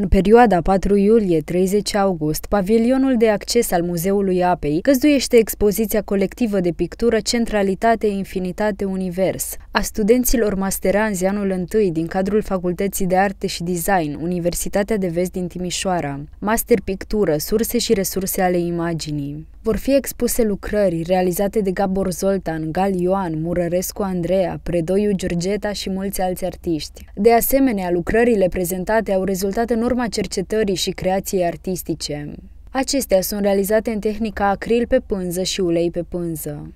În perioada 4 iulie-30 august, pavilionul de acces al Muzeului Apei găzduiește expoziția colectivă de pictură Centralitate, Infinitate, Univers a studenților masteranzi anul 1 din cadrul Facultății de Arte și Design, Universitatea de Vest din Timișoara. Master Pictură, surse și resurse ale imaginii. Vor fi expuse lucrări realizate de Gabor Zoltan, Gal Ioan, Murărescu Andreea, Predoiu Giorgeta și mulți alți artiști. De asemenea, lucrările prezentate au rezultat în urma cercetării și creației artistice. Acestea sunt realizate în tehnica acril pe pânză și ulei pe pânză.